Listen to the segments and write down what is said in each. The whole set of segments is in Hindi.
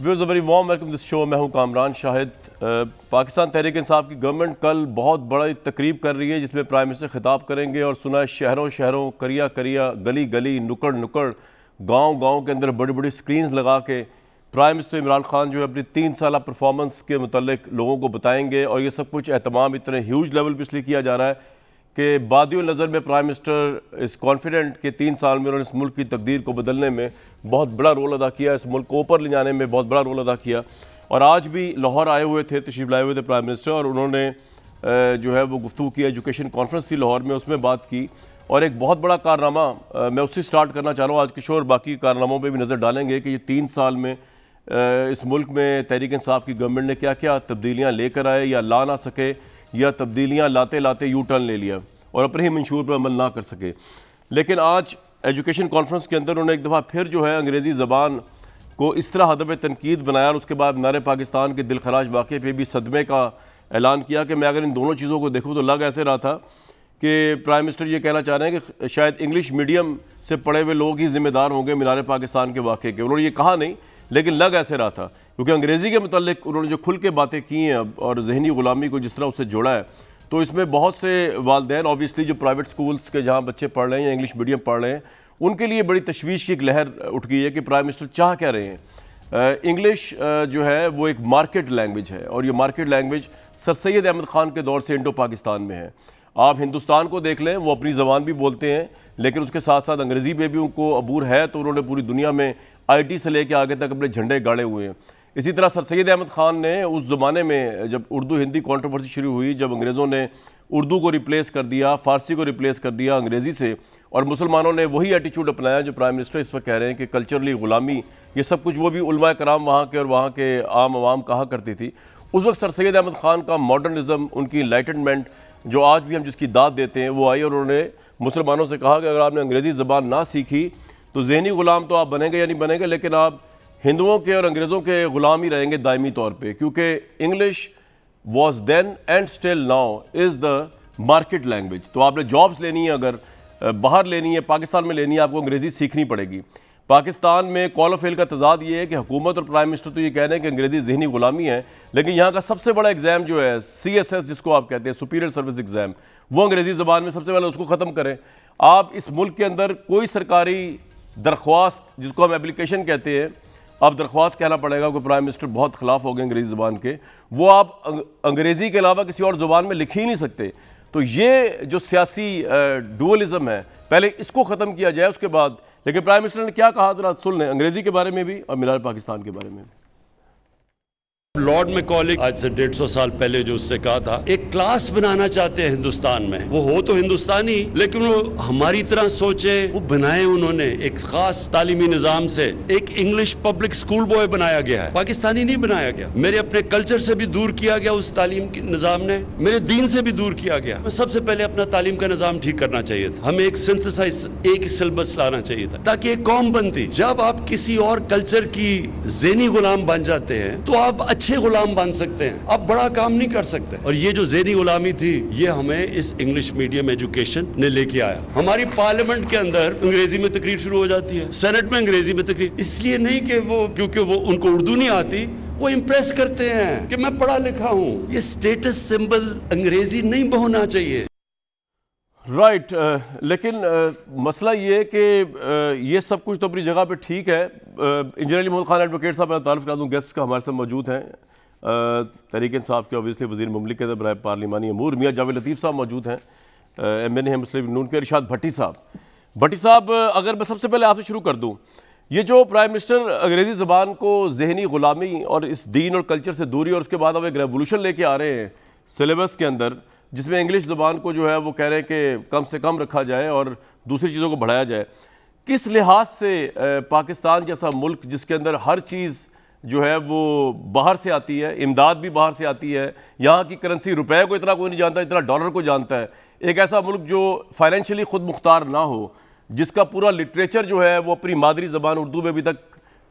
Viewers very warm welcome this show मैं हूं कामरान शाहिद पाकिस्तान तहरीक इंसाफ की गवर्नमेंट कल बहुत बड़ा तकरीब कर रही है जिसमें प्राइम मिनिस्टर खिताब करेंगे और सुना है शहरों शहरों करिया करिया गली गली नुकड़ नुकड़ गांव गांव के अंदर बड़ी बड़ी स्क्रीन लगा के प्राइम मिनिस्टर इमरान खान जो है अपनी तीन साल परफॉर्मेंस के मतलब लोगों को बताएंगे और ये सब कुछ अहतमाम इतने ह्यूज लेवल पर इसलिए किया जा रहा है कि बादियों नज़र में प्राइम मिनिस्टर इस कॉन्फिडेंट के तीन साल में उन्होंने इस मुल्क की तकदीर को बदलने में बहुत बड़ा रोल अदा किया इस मुल्क को ऊपर ले जाने में बहुत बड़ा रोल अदा किया और आज भी लाहौर आए हुए थे तशीफ लाए हुए थे प्राइम मिनिस्टर और उन्होंने जो है वो गुफ्तु की एजुकेशन कॉन्फ्रेंस थी लाहौर में उसमें बात की और एक बहुत बड़ा कारनामा मैं उससे स्टार्ट करना चाह रहा हूँ आज किशोर बाकी कारनामों पर भी नज़र डालेंगे कि ये तीन साल में इस मुल्क में तहरीक इंसाफ की गवर्नमेंट ने क्या क्या तब्दीलियाँ लेकर आए या ला ना सके या तब्दीलियाँ लाते लाते यू टर्न ले लिया और अपने ही मंशूर पर अमल ना कर सके लेकिन आज एजुकेशन कॉन्फ्रेंस के अंदर उन्होंने एक दफ़ा फिर जो है अंग्रेज़ी ज़बान को इस तरह हदब तनकीद बनाया और उसके बाद नारे पाकिस्तान के दिल खराज वाक़े पर भी सदमे का ऐलान किया कि मैं अगर इन दोनों चीज़ों को देखूँ तो लग ऐसे रहा था कि प्राइम मिनिस्टर ये कहना चाह रहे हैं कि शायद इंग्लिश मीडियम से पढ़े हुए लोग ही जिम्मेदार होंगे मीनार पाकिस्तान के वाक़े के उन्होंने ये कहा नहीं लेकिन लग ऐसे रहा था क्योंकि अंग्रेज़ी के मतलब उन्होंने जो खुल के बातें की हैं अब और जहनी ग़ुलामी को जिस तरह उससे जोड़ा है तो इसमें बहुत से वालदेन ऑब्वियसली जो प्राइवेट स्कूल्स के जहाँ बच्चे पढ़ रहे हैं या इंग्लिश मीडियम पढ़ रहे हैं उनके लिए बड़ी तशवीश की एक लहर उठ गई है कि प्राइम मिनिस्टर चाह क्या रहे हैं इंग्लिश जो है वो एक मार्केट लैंग्वेज है और ये market language sir Syed Ahmad Khan के दौर से इंडो पाकिस्तान में है आप हिंदुस्तान को देख लें वो अपनी ज़बान भी बोलते हैं लेकिन उसके साथ साथ अंग्रेज़ी में भी उनको अबूर है तो उन्होंने पूरी दुनिया में आईटी से लेकर आगे तक अपने झंडे गाड़े हुए हैं इसी तरह सर सैद अहमद ख़ान ने उस ज़माने में जब उर्दू हिंदी कॉन्ट्रोवर्सी शुरू हुई जब अंग्रेज़ों ने उर्दू को रिप्लेस कर दिया फ़ारसी को रिप्लेस कर दिया अंग्रेज़ी से और मुसलमानों ने वही एटीट्यूड अपनाया जो प्राइम मिनिस्टर इस वक्त कह रहे हैं कि कल्चरली ग़ुलामी ये सब कुछ वो भी उलमा कराम वहाँ के और वहाँ के आम आवाम कहा करती थी उस वक्त सर सैद अहमद ख़ान का मॉडर्निज़म उनकी इलाइटनमेंट जो आज भी हम जिसकी दाद देते हैं वो आई और उन्होंने मुसलमानों से कहा कि अगर आपने अंग्रेज़ी ज़बान ना सीखी तो जहनी ग़ुलाम तो आप बनेंगे या नहीं बनेंगे लेकिन आप हिंदुओं के और अंग्रेज़ों के ग़ुलाम ही रहेंगे दायमी तौर पर क्योंकि English was then and still now is the market language तो आपने जॉब्स लेनी है अगर बाहर लेनी है पाकिस्तान में लेनी है आपको अंग्रेज़ी सीखनी पड़ेगी पाकिस्तान में कॉल ऑफ फेल का तजाद ये है कि हुकूमत और प्राइम मिनिस्टर तो ये कह रहे हैं कि अंग्रेज़ी जहनी ग़ुलामी है लेकिन यहाँ का सबसे बड़ा एग्ज़ाम जो है सी एस एस जिसको आप कहते हैं सुपीरियर सर्विस एग्ज़ाम वो अंग्रेज़ी ज़बान में सबसे पहले उसको ख़त्म करें आप इस मुल्क के अंदर कोई सरकारी दरख्वास्त जिसको हम एप्लीकेशन कहते हैं आप दरख्वास्त कहना पड़ेगा कि प्राइम मिनिस्टर बहुत खिलाफ हो गए अंग्रेज़ी ज़बान के वो आप अंग्रेज़ी के अलावा किसी और ज़ुबान में लिख ही नहीं सकते तो ये जो सियासी डुअलिज़म है पहले इसको ख़त्म किया जाए उसके बाद लेकिन प्राइम मिनिस्टर ने क्या कहा जरा सुन लें अंग्रेज़ी के बारे में भी और मिलाल पाकिस्तान के बारे में भी लॉर्ड में कॉलेज आज से डेढ़ सौ साल पहले जो उसने कहा था एक क्लास बनाना चाहते हैं हिंदुस्तान में वो हो तो हिंदुस्तानी लेकिन वो हमारी तरह सोचे वो बनाए उन्होंने एक खास तालीमी निजाम से एक इंग्लिश पब्लिक स्कूल बॉय बनाया गया है पाकिस्तानी नहीं बनाया गया मेरे अपने कल्चर से भी दूर किया गया उस तालीम निजाम ने मेरे दीन से भी दूर किया गया सबसे पहले अपना तालीम का निजाम ठीक करना चाहिए था हमें एक सिंथेसाइज एक सिलेबस लाना चाहिए था ताकि एक कौम बनती जब आप किसी और कल्चर की जेनी गुलाम बन जाते हैं तो आप अच्छे अच्छे गुलाम बन सकते हैं अब बड़ा काम नहीं कर सकते और ये जो जेनी गुलामी थी ये हमें इस इंग्लिश मीडियम एजुकेशन ने लेके आया हमारी पार्लियामेंट के अंदर अंग्रेजी में तकरीर शुरू हो जाती है सेनेट में अंग्रेजी में तकरीर इसलिए नहीं कि वो क्योंकि वो उनको उर्दू नहीं आती वो इंप्रेस करते हैं कि मैं पढ़ा लिखा हूं ये स्टेटस सिंबल अंग्रेजी नहीं बहुना चाहिए राइट right, uh, लेकिन आ, uh, मसला ये कि uh, ये सब कुछ तो अपनी जगह पे ठीक है इंजीनियर अली मोहम्मद खान एडवोकेट साहब मैं तारफ़ करा दूँ गेस्ट का हमारे साथ मौजूद हैं तहरीक इंसाफ के ऑबियसली वजी ममलिक बरए पार्लिमानी अमूर मियाँ जावेद लतीफ़ साहब मौजूद हैं एम एन है मुस्लिम नून के इरशाद भट्टी साहब भट्टी साहब अगर मैं सबसे पहले आपसे शुरू कर दूँ ये जो प्राइम मिनिस्टर अंग्रेज़ी ज़बान को जहनी ग़ुलामी और इस दीन और कल्चर से दूरी और उसके बाद अब एक रेवोलूशन लेके आ रहे हैं सिलेबस के अंदर जिसमें इंग्लिश ज़बान को जो है वो कह रहे हैं कि कम से कम रखा जाए और दूसरी चीज़ों को बढ़ाया जाए किस लिहाज से पाकिस्तान जैसा मुल्क जिसके अंदर हर चीज़ जो है वो बाहर से आती है इमदाद भी बाहर से आती है यहाँ की करेंसी रुपए को इतना कोई नहीं जानता इतना डॉलर को जानता है एक ऐसा मुल्क जो फाइनेंशियली ख़ुद मुख्तार ना हो जिसका पूरा लिटरेचर जो है वो अपनी मादरी ज़बान उर्दू में अभी तक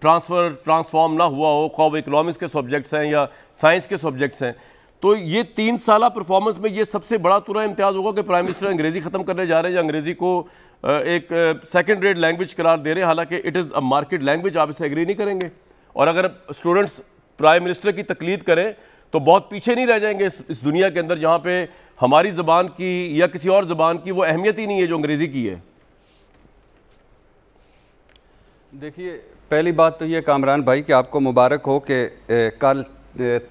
ट्रांसफ़र ट्रांसफॉर्म ना हुआ हो खौब इकनॉमिक्स के सब्जेक्ट्स हैं या साइंस के सब्जेक्ट्स हैं तो ये तीन साल परफॉर्मेंस में ये सबसे बड़ा तुरा इम्तियाज होगा कि प्राइम मिनिस्टर अंग्रेज़ी ख़त्म करने जा रहे हैं या अंग्रेज़ी को एक सेकेंड रेड लैंग्वेज करार दे रहे हैं हालांकि it is a market language आप इसे एग्री नहीं करेंगे और अगर स्टूडेंट्स प्राइम मिनिस्टर की तकलीद करें तो बहुत पीछे नहीं रह जाएंगे इस, इस दुनिया के अंदर जहाँ पे हमारी ज़बान की या किसी और ज़बान की वो अहमियत ही नहीं है जो अंग्रेज़ी की है देखिए पहली बात तो ये कामरान भाई कि आपको मुबारक हो कि कल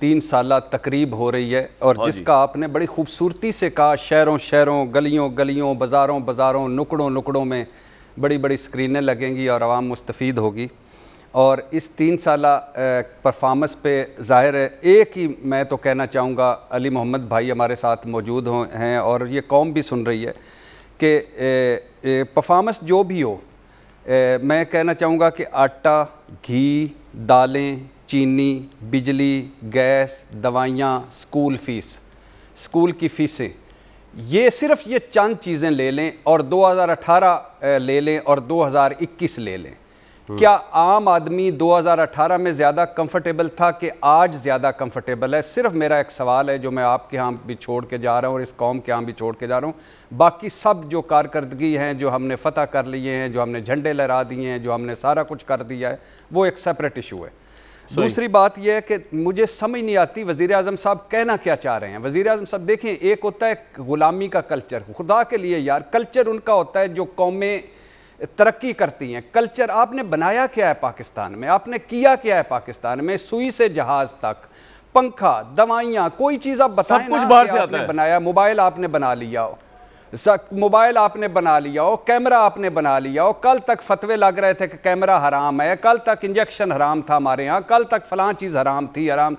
तीन साल तकरीब हो रही है और हाँ जिसका आपने बड़ी खूबसूरती से कहा शहरों शहरों गलियों गलियों बाज़ारों बाज़ारों नुकड़ों नुकड़ों में बड़ी बड़ी स्क्रीनें लगेंगी और आवाम मुस्तफ़ होगी और इस तीन साल परफॉर्मेंस पे ज़ाहिर है एक ही मैं तो कहना चाहूँगा अली मोहम्मद भाई हमारे साथ मौजूद हो हैं और ये कौम भी सुन रही है कि परफॉर्मेंस जो भी हो ए, मैं कहना चाहूँगा कि आटा घी दालें चीनी बिजली गैस दवाइयाँ स्कूल फ़ीस स्कूल की फ़ीसें ये सिर्फ ये चंद चीज़ें ले लें और 2018 ले लें और 2021 ले लें हम्म। क्या आम आदमी 2018 में ज़्यादा कंफर्टेबल था कि आज ज़्यादा कंफर्टेबल है सिर्फ मेरा एक सवाल है जो मैं आपके यहाँ भी छोड़ के जा रहा हूँ और इस कौम के यहाँ भी छोड़ के जा रहा हूँ बाकी सब जो कारकर्दगी हैं जो हमने फतह कर लिए हैं जो हमने झंडे लहरा दिए हैं जो हमने सारा कुछ कर दिया है वो एक सेपरेट इशू है दूसरी बात यह है कि मुझे समझ नहीं आती वजीर अजम साहब कहना क्या चाह रहे हैं वजीर अजम साहब देखें एक होता है गुलामी का कल्चर खुदा के लिए यार कल्चर उनका होता है जो कौमें तरक्की करती हैं कल्चर आपने बनाया क्या है पाकिस्तान में आपने किया क्या है पाकिस्तान में सुई से जहाज तक पंखा दवाइयाँ कोई चीज़ आप बताएं सब कुछ बाहर से आपने बनाया मोबाइल आपने बना लिया हो मोबाइल आपने बना लिया हो कैमरा आपने बना लिया हो कल तक फतवे लग रहे थे कि कैमरा हराम है कल तक इंजेक्शन हराम था हमारे यहाँ कल तक फलां चीज़ हराम थी हराम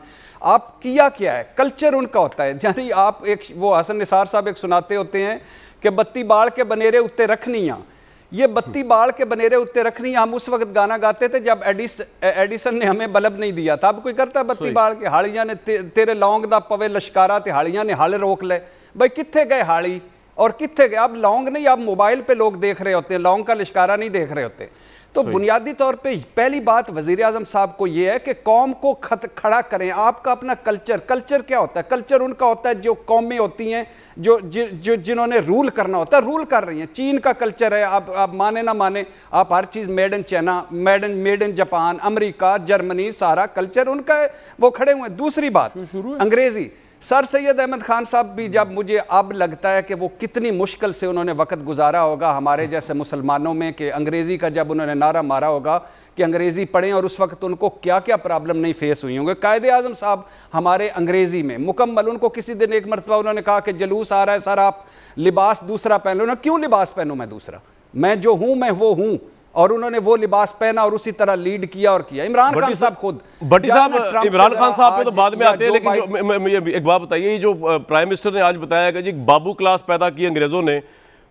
आप किया क्या है कल्चर उनका होता है यानी आप एक वो हसन निसार साहब एक सुनाते होते हैं कि बत्ती बाढ़ के बनेरे उत्ते रखनियाँ ये बत्ती बाढ़ के बनेरे उत्ते रखनी हम उस वक्त गाना गाते थे जब एडिस एडिसन ने हमें बल्ब नहीं दिया था अब कोई करता है बत्ती बाढ़ के हालियां ने ते, तेरे लौंग दा पवे लश्कारा ते हालियां ने हाल रोक ले भाई कितने गए हाली और कितने गए अब लॉन्ग नहीं आप मोबाइल पे लोग देख रहे होते हैं लॉन्ग का लिशकारा नहीं देख रहे होते तो बुनियादी तौर पे पहली बात वजीर आजम साहब को यह है कि कौम को खत खड़ा करें आपका अपना कल्चर कल्चर क्या होता है कल्चर उनका होता है जो कौमें होती हैं जो जो जिन्होंने रूल करना होता है रूल कर रही हैं चीन का कल्चर है आप आप माने ना माने आप हर चीज़ made in China made in made in Japan America Germany सारा कल्चर उनका है वो खड़े हुए हैं दूसरी बात अंग्रेजी सर सैयद अहमद खान साहब भी जब मुझे अब लगता है कि वो कितनी मुश्किल से उन्होंने वक्त गुजारा होगा हमारे जैसे मुसलमानों में कि अंग्रेज़ी का जब उन्होंने नारा मारा होगा कि अंग्रेज़ी पढ़ें और उस वक्त उनको क्या क्या प्रॉब्लम नहीं फेस हुई होंगे कायद अजम साहब हमारे अंग्रेज़ी में मुकम्मल उनको किसी दिन एक मरतबा उन्होंने कहा कि जलूस आ रहा है सर आप लिबास दूसरा पहन लो ना क्यों लिबास पहनूँ मैं दूसरा मैं जो हूँ मैं वो हूँ और उन्होंने वो लिबास पहना और उसी तरह लीड किया और किया इमरान खान साहब खुद भट्टी साहब इमरान खान साहब पे तो बाद में आते हैं लेकिन जो, ये एक बात बताइए जो प्राइम मिनिस्टर ने आज बताया कि जी बाबू क्लास पैदा की अंग्रेजों ने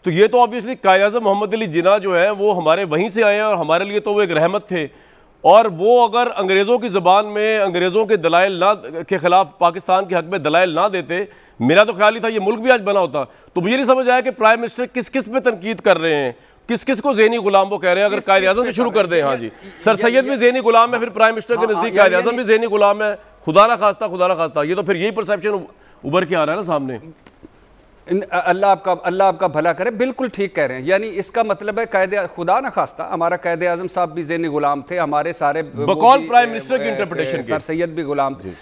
तो ये तो ऑब्वियसली कायाजम मोहम्मद अली जिना जो है वो हमारे वहीं से आए हैं और हमारे लिए तो वो एक रहमत थे और वो अगर अंग्रेज़ों की ज़बान में अंग्रेज़ों के दलाइल ना के ख़िलाफ़ पाकिस्तान के हक में दलाइल ना देते मेरा तो ख्याल ही था ये मुल्क भी आज बना होता तो मुझे नहीं समझ आया कि प्राइम मिनिस्टर किस किस पे तनकीद कर रहे हैं किस किस को जैनी गुलाम वो कह रहे हैं अगर कायद अजम से शुरू कर दें हाँ जी सर सैयद भी जैनी गुलाम है फिर प्राइम मिनिस्टर के हाँ, नज़दीक हाँ, कायद अजम भी जहनी गुलाम है खुदा ना खास्ता खुदा ना खास्ता ये तो फिर यही परसेप्शन उभर के आ रहा है ना सामने अल्लाह आपका अल्लाह आपका भला करे बिल्कुल ठीक कह रहे हैं यानी इसका मतलब है कैद खुदा ना खास्ता हमारा कैद आजम साहब भी जेन गुलाम थे हमारे सारे बकौल प्राइम मिनिस्टर की इंटरप्रिटेशन सर सैयद भी गुलाम थे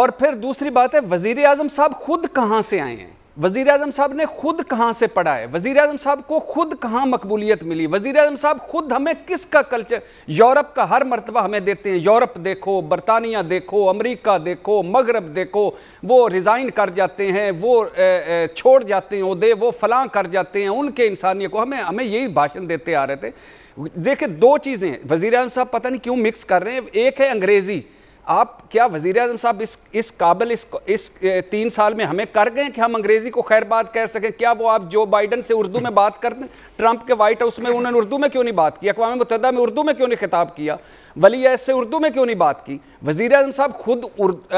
और फिर दूसरी बात है वजीर आजम साहब खुद कहाँ से आए हैं वजीर अजम साहब ने खुद कहाँ से पढ़ा है वजीर अजम साहब को खुद कहाँ मकबूलियत मिली वजीर अजम साहब खुद हमें किसका कल्चर यूरोप का हर मरतबा हमें देते हैं यूरोप देखो बरतानिया देखो अमेरिका देखो मगरब देखो वो रिज़ाइन कर जाते हैं वो छोड़ जाते हैं उदे वो फलां कर जाते हैं उनके इंसानियत को हमें हमें यही भाषण देते आ रहे थे देखिए दो चीज़ें वजीर अजम साहब पता नहीं क्यों मिक्स कर रहे हैं एक है अंग्रेज़ी आप क्या वजीर अजम साहब इस इस काबिल इस इस तीन साल में हमें कर गए कि हम अंग्रेजी को खैर बात कह सकें क्या वो आप जो बाइडन से उर्दू में बात कर दें ट्रंप के वाइट हाउस में उन्होंने उर्दू में क्यों नहीं बात की अकवा मुतदा में उर्दू में क्यों नहीं खिताब किया वली ऐस से उर्दू में क्यों नहीं बात की वजीर अजम साहब खुद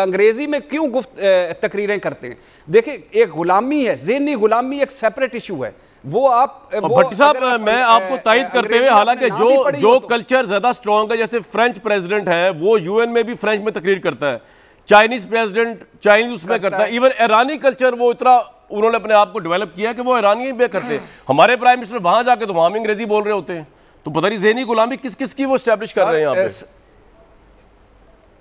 अंग्रेजी में क्यों गुफ्त तकरीरें करते हैं देखिए एक गुलामी है जहनी गुलामी एक सेपरेट इशू है वो आप भट्टी साहब मैं आपको तायद करते हुए हालांकि जो जो कल्चर तो। ज्यादा स्ट्रांग है जैसे फ्रेंच प्रेसिडेंट है वो यूएन में भी फ्रेंच में तकरीर करता है चाइनीज प्रेसिडेंट चाइनीज उसमें करता है इवन ईरानी कल्चर वो इतना उन्होंने अपने आप को डेवलप किया कि वो ईरानी में करते हमारे प्राइम मिनिस्टर वहां जाके तो वहां अंग्रेजी बोल रहे होते हैं तो पता नहीं जहनी गुलामी किस किस की वो स्टैब्लिश कर रहे हैं यहाँ पे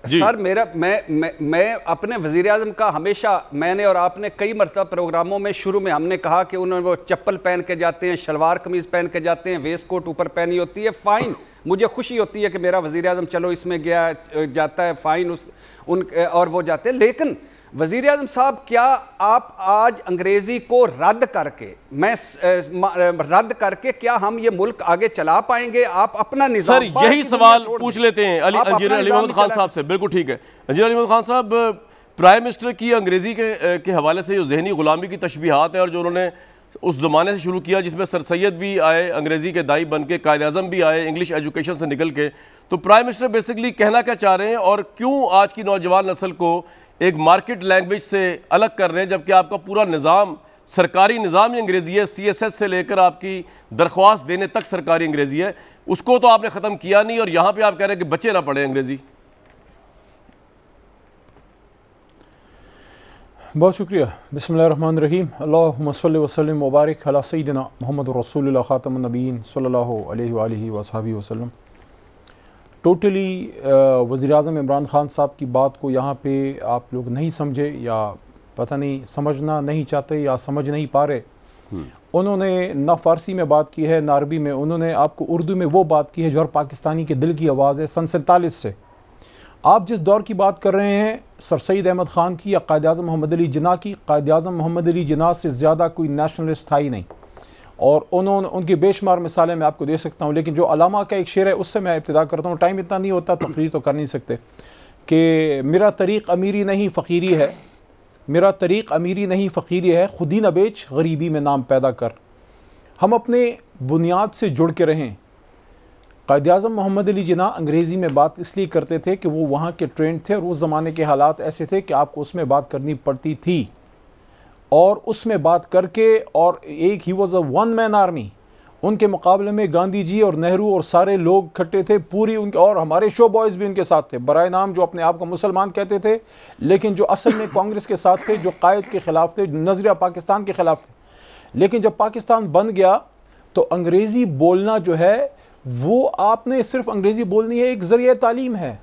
सर मेरा मैं मैं, मैं अपने वजीर अजम का हमेशा मैंने और आपने कई मरतब प्रोग्रामों में शुरू में हमने कहा कि उन्होंने वो चप्पल पहन के जाते हैं शलवार कमीज पहन के जाते हैं वेस्ट कोट ऊपर पहनी होती है फाइन मुझे खुशी होती है कि मेरा वजीर अजम चलो इसमें गया जाता है फाइन उस उन और वो जाते हैं लेकिन वजीर अजम साहब क्या आप आज अंग्रेज़ी को रद्द करके मैं रद्द करके क्या हम ये मुल्क आगे चला पाएंगे आप अपना निजाम सर यही सवाल पूछ लेते हैं अली अंजीर अली मोहम्मद खान साहब से बिल्कुल ठीक है अंजीर अली मोहम्मद खान साहब प्राइम मिनिस्टर की अंग्रेज़ी के के हवाले से जो जहनी ग़ुलामी की तशबीहात है और जो उन्होंने उस ज़माने से शुरू किया जिसमें सर सैद भी आए अंग्रेज़ी के दाई बन के कायद अजम भी आए इंग्लिश एजुकेशन से निकल के तो प्राइम मिनिस्टर बेसिकली कहना क्या चाह रहे हैं और क्यों आज की नौजवान नस्ल को एक मार्केट लैंग्वेज से अलग कर रहे हैं जबकि आपका पूरा निज़ाम सरकारी निज़ाम ही अंग्रेज़ी है सी एस एस से लेकर आपकी दरख्वास्त देने तक सरकारी अंग्रेज़ी है उसको तो आपने ख़त्म किया नहीं और यहाँ पे आप कह रहे हैं कि बच्चे ना पढ़े अंग्रेज़ी बहुत शुक्रिया बसमान रहीम अल्लासल वसलम मुबारक सईदना मोहम्मद रसूल ख़ातमनबीन सल्ला वसहबी वसलम टोटली वज़ी अजम इमरान ख़ान साहब की बात को यहाँ पे आप लोग नहीं समझे या पता नहीं समझना नहीं चाहते या समझ नहीं पा रहे हम्म। उन्होंने ना फ़ारसी में बात की है ना अरबी में उन्होंने आपको उर्दू में वो बात की है जो हर पाकिस्तानी के दिल की आवाज़ है सन सैतालीस से आप जिस दौर की बात कर रहे हैं सर सैद अहमद ख़ान की या कायद अजम मोहम्मद अली जना की कायद अजम मोहम्मद अली जना से ज़्यादा कोई नेशनलिस्ट था ही नहीं और उन्होंने उनकी बेशुमार मिसालें मैं आपको दे सकता हूँ लेकिन जो अलामा का एक शेर है उससे मैं इब्तदा करता हूँ टाइम इतना नहीं होता तकरीर तो कर नहीं सकते कि मेरा तरीक़ अमीरी नहीं फ़कीरी है मेरा तरीक़ अमीरी नहीं फ़कीरी है खुद ही न बेच गरीबी में नाम पैदा कर हम अपने बुनियाद से जुड़ के रहें कायद अजम मोहम्मद अली जना अंग्रेज़ी में बात इसलिए करते थे कि वो वहाँ के ट्रेंड थे और उस ज़माने के हालात ऐसे थे कि आपको उसमें बात करनी पड़ती थी और उसमें बात करके और एक ही was a one man army उनके मुकाबले में गांधी जी और नेहरू और सारे लोग इकट्ठे थे पूरी उनके और हमारे शो बॉयज़ भी उनके साथ थे बरए नाम जो अपने आप को मुसलमान कहते थे लेकिन जो असल में कांग्रेस के साथ थे जो कायद के ख़िलाफ़ थे नज़रिया पाकिस्तान के ख़िलाफ़ थे लेकिन जब पाकिस्तान बन गया तो अंग्रेज़ी बोलना जो है वो आपने सिर्फ अंग्रेज़ी बोलनी है एक ज़रिए तालीम है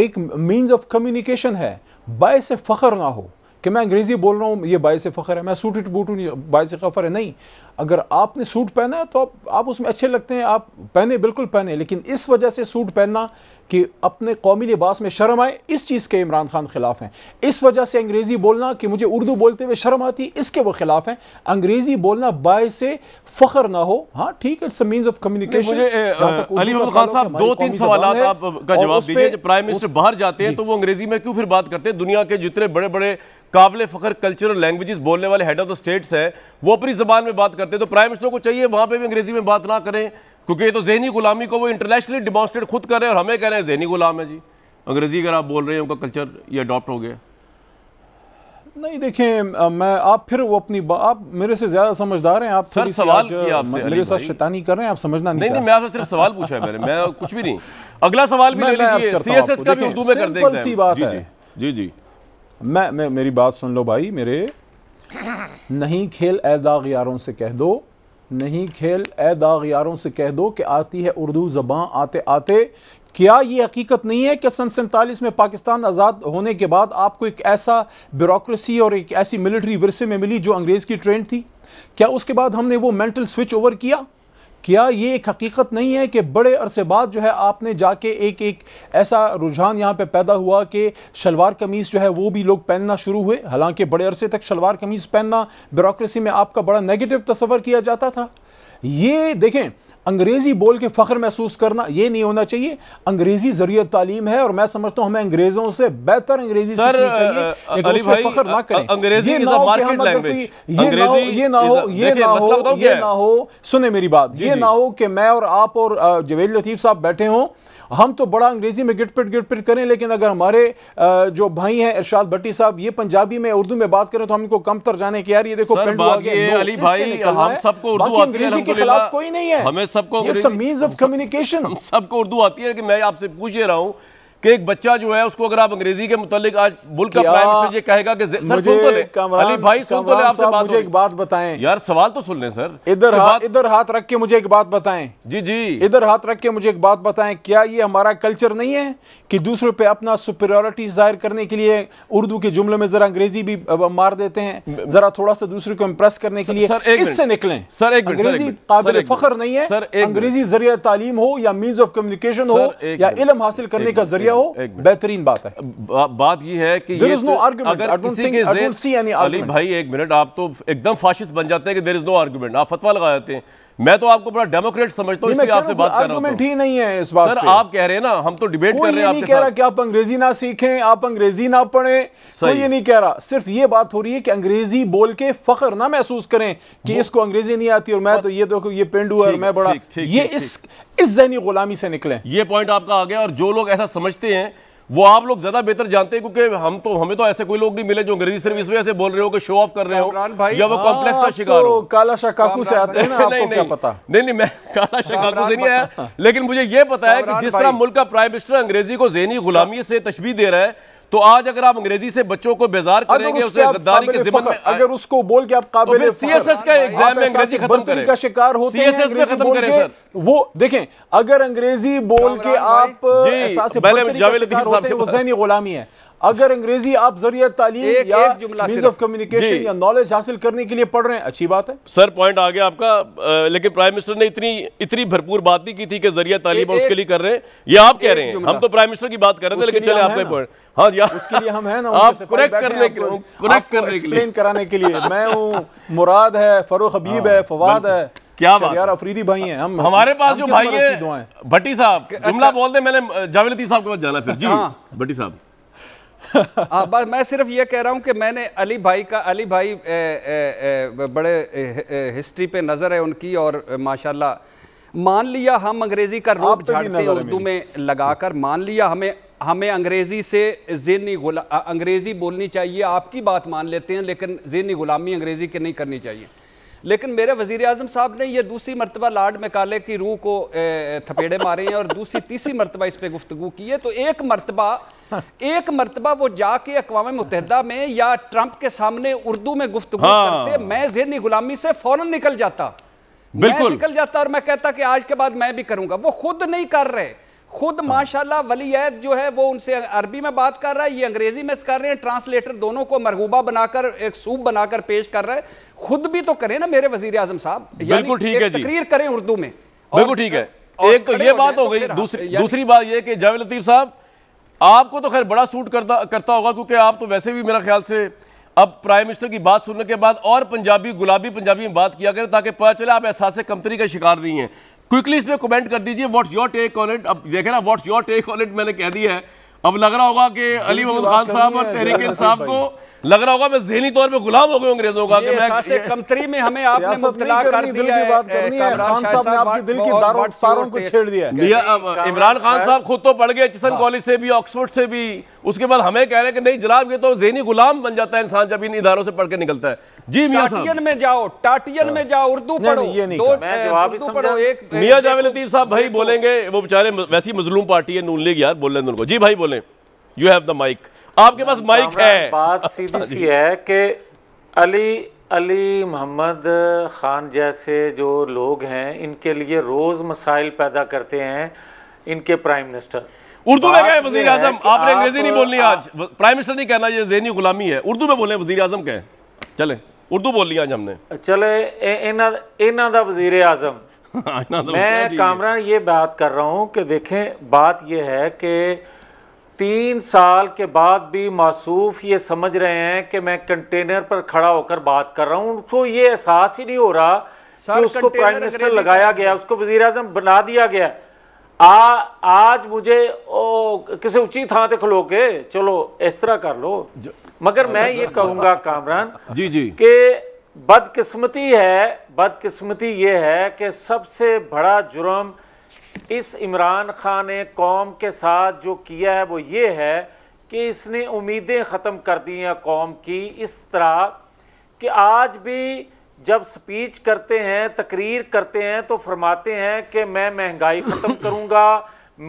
एक मीन्स ऑफ कम्युनिकेशन है बाय से फ़ख्र ना हो कि मैं अंग्रेज़ी बोल रहा हूँ ये बायस फ़ख्र है मैं सूट बूट बायस फखर है नहीं अगर आपने सूट पहना है तो आप, आप उसमें अच्छे लगते हैं आप पहने बिल्कुल पहने लेकिन इस वजह से सूट पहनना कि अपने कौमी लिबास में शर्म आए इस चीज़ के इमरान खान खिलाफ हैं इस वजह से अंग्रेज़ी बोलना कि मुझे उर्दू बोलते हुए शर्म आती इसके वो खिलाफ हैं अंग्रेज़ी बोलना बाय से फ़ख्र ना हो हाँ ठीक है मीन ऑफ कम्युनिकेशन दो तीन सवाल जवाब दीजिए प्राइम मिनिस्टर बाहर जाते हैं तो वो अंग्रेज़ी में क्यों फिर बात करते हैं दुनिया के जितने बड़े बड़े काबिल फ़खर कल्चरल लैंग्वेज बोलने वाले हेड ऑफ द स्टेट्स हैं वो अपनी जबान में बात करते सकते तो प्राइम मिनिस्टर को चाहिए वहाँ पे भी अंग्रेजी में बात ना करें क्योंकि ये तो जहनी गुलामी को वो इंटरनेशनली डिमॉन्स्ट्रेट खुद कर रहे हैं और हमें कह रहे हैं जहनी गुलाम है जी अंग्रेजी अगर आप बोल रहे हैं उनका कल्चर ये अडॉप्ट हो गया नहीं देखें मैं आप फिर वो अपनी आप मेरे से ज्यादा समझदार हैं आप सर सवाल किया आपसे मेरे साथ शैतानी कर रहे हैं आप समझना नहीं नहीं, नहीं मैं सिर्फ सवाल पूछा है मैंने मैं कुछ भी नहीं अगला सवाल भी ले लीजिए सीएसएस का भी उर्दू में कर देंगे सी बात है जी जी मैं मेरी बात सुन लो भाई मेरे नहीं खेल ए दाग यारों से कह दो नहीं खेल ए दाग यारों से कह दो कि आती है उर्दू जबान आते आते क्या ये हकीकत नहीं है कि सन सैंतालीस में पाकिस्तान आज़ाद होने के बाद आपको एक ऐसा ब्यूरोसी और एक ऐसी मिलिट्री वरसे में मिली जो अंग्रेज़ की ट्रेंड थी क्या उसके बाद हमने वो मेंटल स्विच ओवर किया क्या ये एक हकीकत नहीं है कि बड़े अरसे बाद जो है आपने जाके एक एक ऐसा रुझान यहाँ पे पैदा हुआ कि शलवार कमीज़ जो है वो भी लोग पहनना शुरू हुए हालांकि बड़े अरसे तक शलवार कमीज़ पहनना ब्यूरोसी में आपका बड़ा नेगेटिव तस्वर किया जाता था ये देखें अंग्रेज़ी बोल के फ़ख्र महसूस करना ये नहीं होना चाहिए अंग्रेज़ी जरिए तालीम है और मैं समझता हूँ हमें अंग्रेज़ों से बेहतर अंग्रेज़ी सीखनी चाहिए फ़ख्र ना करें अंग्रेजी ये ना हो ये ना हो ये ना हो ये ना हो सुने मेरी बात ये ना हो कि मैं और आप और जवेद लतीफ़ साहब बैठे हों हम तो बड़ा अंग्रेज़ी में गिटपिट गिटपिट करें लेकिन अगर हमारे जो भाई हैं इरशाद भट्टी साहब ये पंजाबी में उर्दू में बात करें तो हम इनको कम तर जाने की यार ये देखो अली भाई हम सबको उर्दू अंग्रेजी के खिलाफ कोई नहीं है हमें सबको मीन ऑफ कम्युनिकेशन सबको उर्दू आती है कि मैं आपसे पूछ रहा हूँ कि एक बच्चा जो है उसको अगर आप अंग्रेजी के मुतालिक आज मुल्क का प्राइम मिनिस्टर ये कहेगा कि सर सुन तो ले अली भाई सुन तो ले आपसे बात मुझे एक बात बताएं यार सवाल तो सुन लें सर इधर हाथ इधर हाथ रख के मुझे एक बात बताएं जी जी इधर हाथ रख के मुझे एक बात बताएं क्या ये हमारा कल्चर नहीं है कि दूसरों पे अपना सुपेरियोरिटी जाहिर करने के लिए उर्दू के जुमलों में जरा अंग्रेजी भी मार देते हैं जरा थोड़ा सा दूसरे को इम्प्रेस करने के लिए इससे निकले सर एक अंग्रेजी काबिल फख्र नहीं है अंग्रेजी जरिए तालीम हो या मीन ऑफ कम्युनिकेशन हो या इलम हासिल करने का जरिए गया हो बेहतरीन बात है बात यह है कि there ये no तो अगर किसी के अली भाई एक मिनट आप तो एकदम फाशिस्ट बन जाते हैं कि देर इज नो आर्गूमेंट आप फतवा लगा जाते हैं मैं तो आपको बड़ा डेमोक्रेट समझता हूँ आपसे बात कर रहा तो। ही नहीं है इस बात सर आप कह रहे हैं ना हम तो डिबेट कर रहे हैं नहीं कह रहा कि आप अंग्रेजी ना सीखें आप अंग्रेजी ना पढ़े कोई ये नहीं कह रहा सिर्फ ये बात हो रही है कि अंग्रेजी बोल के फखर ना महसूस करें कि इसको अंग्रेजी नहीं आती और मैं तो ये देखो ये पेंडू है मैं बड़ा ये इस इस जहनी गुलामी से निकले ये पॉइंट आपका आ गया और जो लोग ऐसा समझते हैं वो आप लोग ज्यादा बेहतर जानते हैं क्योंकि हम तो हमें तो ऐसे कोई लोग नहीं मिले जो अंग्रेजी सर्विस में ऐसे से बोल रहे हो कि शो ऑफ कर रहे हो या वो कॉम्प्लेक्स हाँ, का शिकार तो हो काला शकाकू से आते हैं आपको क्या पता नहीं नहीं मैं काला शकाकू से नहीं आया लेकिन मुझे ये पता है कि जिस तरह मुल्क का प्राइम मिनिस्टर अंग्रेजी को जहनी गुलामी से तशबी दे रहा है तो आज अगर आप अंग्रेजी से बच्चों को बेजार करेंगे उसे गद्दारी के जिम्मे में अगर उसको बोल के आप तो काबिल सीएसएस का एग्जाम में अंग्रेजी खत्म करें का शिकार होते सीएसएस में खत्म करें सर वो देखें अगर अंग्रेजी बोल के आप जावेद साहब से गुलामी है अगर अंग्रेजी आप जरिया तालीम या मीन ऑफ कम्युनिकेशन या नॉलेज हासिल करने के लिए पढ़ रहे हैं अच्छी बात है सर पॉइंट आ गया आपका आ, लेकिन प्राइम मिनिस्टर ने इतनी इतनी भरपूर बात नहीं की थी कि जरिया तालीम उसके लिए कर रहे हैं ये आप कह रहे हैं हम तो प्राइम मिनिस्टर की बात कर रहे थे लेकिन चले आपका पॉइंट हाँ यार उसके लिए हम हैं ना आप करेक्ट करने के लिए करेक्ट करने के लिए कराने के लिए मैं हूँ मुराद है फरूख हबीब है हाँ, फवाद है क्या बात यार अफरीदी भाई हैं हम हमारे पास जो भाई भट्टी साहब जुमला अच्छा। बोल दे मैंने साहब के पास जाना फिर जी हाँ। भट्टी साहब आ, हाँ, मैं सिर्फ ये कह रहा हूँ कि मैंने अली भाई का अली भाई ए, ए, ए, बड़े ए, बड़े हिस्ट्री पे नज़र है उनकी और माशाल्लाह मान लिया हम अंग्रेज़ी का रूप झाड़ते उर्दू में लगाकर मान लिया हमें हमें अंग्रेज़ी से जेनी गुला अंग्रेज़ी बोलनी चाहिए आपकी बात मान लेते हैं लेकिन जेनी गुलामी अंग्रेज़ी की नहीं करनी चाहिए लेकिन मेरे वजीर अजम साहब ने यह दूसरी मरतबा लाड मकाले की रूह को थपेड़े मारे हैं और दूसरी तीसरी मरतबा इस पर गुफ्तु की है तो एक मरतबा एक मरतबा वो जाके अकवा मुतहदा में या ट्रंप के सामने उर्दू में गुफ्तु हाँ। करते मैं जहनी गुलामी से फौरन निकल जाता बिल्कुल निकल जाता और मैं कहता कि आज के बाद मैं भी करूंगा वो खुद नहीं कर रहे खुद हाँ। माशाल्लाह वली अहद जो है वो उनसे अरबी में बात कर रहा है ये अंग्रेजी में कर रहे हैं ट्रांसलेटर दोनों को मरगूबा बनाकर एक सूप बनाकर पेश कर रहा है खुद भी तो करें ना मेरे वजीर आजम साहब बिल्कुल ठीक है तकरीर करें उर्दू में बिल्कुल ठीक है एक तो ये बात हो तो गई दूसरी दूसरी बात यह कि जावेद लतीफ साहब आपको तो खैर बड़ा सूट करता करता होगा क्योंकि आप तो वैसे भी मेरा ख्याल से अब प्राइम मिनिस्टर की बात सुनने के बाद और पंजाबी गुलाबी पंजाबी में बात किया करें ताकि पता चले आप एहसास कमतरी का शिकार नहीं है क्विकली इसमें कमेंट कर दीजिए what's your take on it अब देखे ना what's your take on it मैंने कह दिया है अब लग रहा होगा कि अली मोहम्मद खान साहब और तहरीक साहब को लग रहा होगा मैं जहनी तौर पे गुलाम हो गए अंग्रेजों का कमतरी में हमें आपने कर दिया इमरान खान साहब खुद तो पढ़ गए चिसन हाँ। कॉलेज से भी ऑक्सफोर्ड से भी उसके बाद हमें कह रहे हैं कि नहीं जनाब ये तो जहनी गुलाम बन जाता है इंसान जब इन इधारों से पढ़ के निकलता है जी मियान में जाओ टाटियन में जाओ उर्दू पढ़ो ये नहीं जावेद लतीफ साहब भाई बोलेंगे वो बेचारे वैसी मजलूम पार्टी है नून लीग यार बोल रहे उनको जी भाई बोले यू हैव द माइक आपके पास माइक है बात सीधी सी है कि अली अली मोहम्मद ख़ान जैसे जो लोग हैं इनके लिए रोज़ मसाइल पैदा करते हैं इनके प्राइम मिनिस्टर उर्दू में कहें वजीर आजम आपने अंग्रेजी नहीं बोलनी आज प्राइम मिनिस्टर नहीं कहना ये जहनी गुलामी है उर्दू में बोले वजीर आजम कहें चले उर्दू बोल लिया आज हमने चले इन्हों का वजीर आजम मैं कामरान ये बात कर रहा हूँ कि देखें बात यह है कि तीन साल के बाद भी मासूफ ये समझ रहे हैं कि मैं कंटेनर पर खड़ा होकर बात कर रहा हूँ उनको ये एहसास ही नहीं हो रहा कि उसको प्राइम मिनिस्टर लगाया गया उसको वजीर अजम बना दिया गया आ आज मुझे ओ, किसी उची था खलो के चलो इस तरह कर लो मगर मैं अच्छा, ये अच्छा। कहूंगा कामरान जी जी के बदकिस्मती है बदकिस्मती ये है कि सबसे बड़ा जुर्म इस इमरान खान ने कौम के साथ जो किया है वो ये है कि इसने उम्मीदें ख़त्म कर दी हैं कौम की इस तरह कि आज भी जब स्पीच करते हैं तकरीर करते हैं तो फरमाते हैं कि मैं महंगाई ख़त्म करूँगा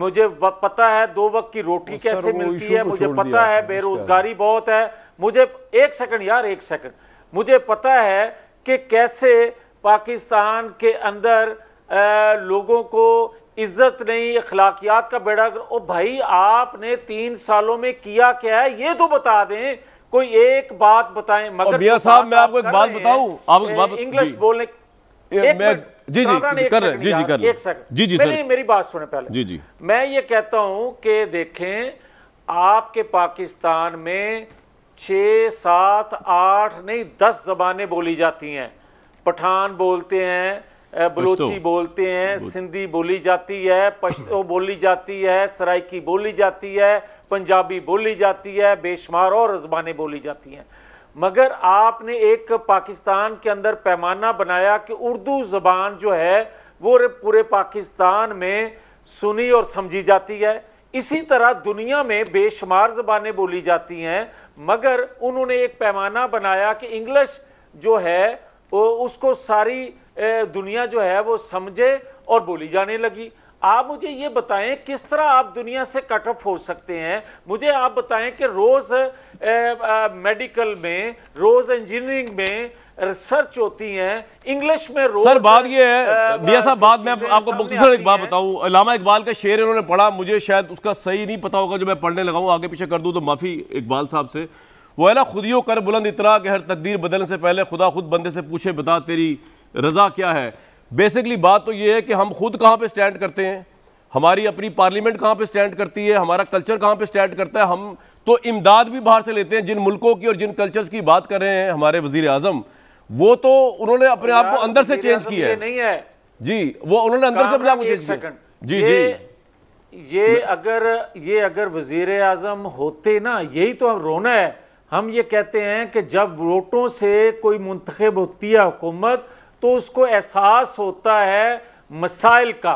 मुझे पता है दो वक्त की रोटी कैसे मिलती है मुझे पता है बेरोज़गारी बहुत है मुझे एक सेकंड यार एक सेकंड मुझे पता है कि कैसे पाकिस्तान के अंदर आ, लोगों को इज्जत नहीं अखलाकियात का बेड़ा ओ भाई आपने तीन सालों में किया क्या है ये तो बता दें कोई एक बात बताएं मगर भैया साहब मैं आपको एक बात बताऊं आप इंग्लिश बोलने जी जी कर रहे जी जी कर एक सेकंड जी जी सर मेरी बात सुने पहले जी जी मैं ये कहता हूं कि देखें आपके पाकिस्तान में छ सात आठ नहीं दस जबाने बोली जाती हैं पठान बोलते हैं बलोची बोलते हैं सिंधी बोली जाती है पश्तो बोली जाती है सराइकी बोली जाती है पंजाबी बोली जाती है बेशुमार और जबानें बोली जाती हैं मगर आपने एक पाकिस्तान के अंदर पैमाना बनाया कि उर्दू ज़बान जो है वो पूरे पाकिस्तान में सुनी और समझी जाती है इसी तरह दुनिया में बेशुमार ज़बानें बोली जाती हैं मगर उन्होंने एक पैमाना बनाया कि इंग्लिश जो है वो उसको सारी दुनिया जो है वो समझे और बोली जाने लगी आप मुझे ये बताएं किस तरह आप दुनिया से कट ऑफ हो सकते हैं मुझे आप बताएं कि रोज़ मेडिकल में रोज़ इंजीनियरिंग में रिसर्च होती है इंग्लिश में रोज सर बात ये है मियाँ साहब बात मैं आपको मुख्तर एक बात बताऊँ अलामा इकबाल का शेर इन्होंने पढ़ा मुझे शायद उसका सही नहीं पता होगा जो मैं पढ़ने लगा हूँ आगे पीछे कर दूँ तो माफ़ी इकबाल साहब से वो है ना ही कर बुलंद इतरा के हर तकदीर बदलने से पहले खुदा खुद बंदे से पूछे बता तेरी रजा क्या है बेसिकली बात तो ये है कि हम खुद कहाँ पे स्टैंड करते हैं हमारी अपनी पार्लियामेंट कहाँ पे स्टैंड करती है हमारा कल्चर कहाँ पे स्टैंड करता है हम तो इमदाद भी बाहर से लेते हैं जिन मुल्कों की और जिन कल्चर्स की बात कर रहे हैं हमारे वजीर आजम वो तो उन्होंने अपने आप को अंदर से चेंज किया है नहीं है जी वो उन्होंने अंदर से अपने आप को चेंज किया जी जी ये अगर ये अगर वजीर आजम होते ना यही तो हम रोना है हम ये कहते हैं कि जब वोटों से कोई मुंतखब होती है हुकूमत तो उसको एहसास होता है मसाइल का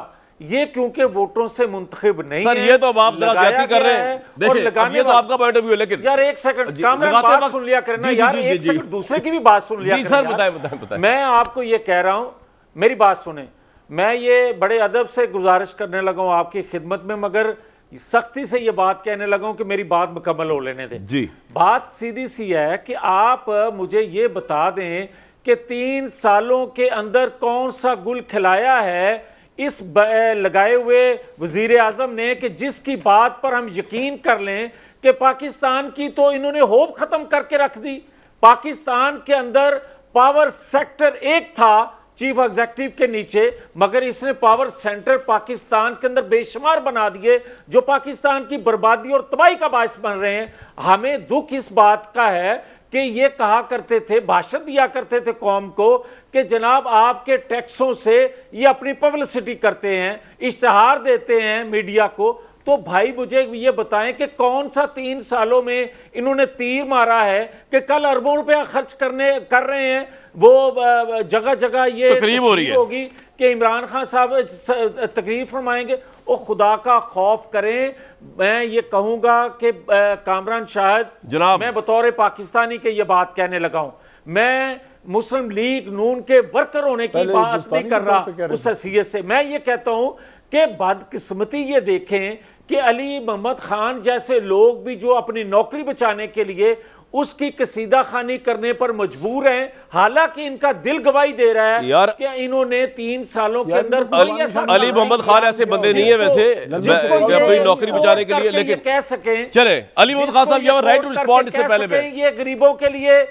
ये क्योंकि वोटों से मुंतखब नहीं सर ये तो आप ज्यादा कर रहे हैं लगाने ये तो आपका पॉइंट ऑफ व्यू लेकिन यार एक सेकंड कामरान बात सुन लिया करना जी, यार जी, एक सेकंड दूसरे की भी बात सुन लिया सर बताएं बताएं बताएं मैं आपको ये कह रहा हूं मेरी बात सुने मैं ये बड़े अदब से गुजारिश करने लगा हूं आपकी खिदमत में मगर सख्ती से ये बात कहने लगा हूं कि मेरी बात मुकम्मल हो लेने दें जी बात सीधी सी है कि आप मुझे ये बता दें कि तीन सालों के अंदर कौन सा गुल खिलाया है इस लगाए हुए वजीर अजम ने कि जिसकी बात पर हम यकीन कर लें कि पाकिस्तान की तो इन्होंने होप ख़त्म करके रख दी पाकिस्तान के अंदर पावर सेक्टर एक था चीफ एग्जेक्टिव के नीचे मगर इसने पावर सेंटर पाकिस्तान के अंदर बेशुमार बना दिए जो पाकिस्तान की बर्बादी और तबाही का बायस बन रहे हैं हमें दुख इस बात का है कि ये कहा करते थे भाषण दिया करते थे कौम को कि जनाब आपके टैक्सों से ये अपनी पब्लिसिटी करते हैं इश्तहार देते हैं मीडिया को तो भाई मुझे ये बताएं कि कौन सा तीन सालों में इन्होंने तीर मारा है कि कल अरबों रुपया खर्च करने कर रहे हैं वो जगह जगह ये तकरीब हो रही है होगी कि इमरान खान साहब तकरीब फरमाएंगे वो खुदा का खौफ करें मैं ये कहूँगा कि कामरान शाहद जनाब मैं बतौर पाकिस्तानी के ये बात कहने लगा हूँ मैं मुस्लिम लीग नून के वर्कर होने की बात नहीं कर रहा उस हसीियत से मैं ये कहता हूँ कि बदकिस्मती ये देखें कि अली मोहम्मद खान जैसे लोग भी जो अपनी नौकरी बचाने के लिए उसकी कसीदा खानी करने पर मजबूर हैं हालांकि इनका दिल गवाही दे रहा है यार क्या इन्होंने तीन सालों के अंदर अली मोहम्मद खान ऐसे बंदे नहीं है वैसे नौकरी बचाने के लिए लेकिन कह सके चले अली मोहम्मद खान साहब राइट टू रिस्पॉन्ड इससे पहले ये गरीबों के लिए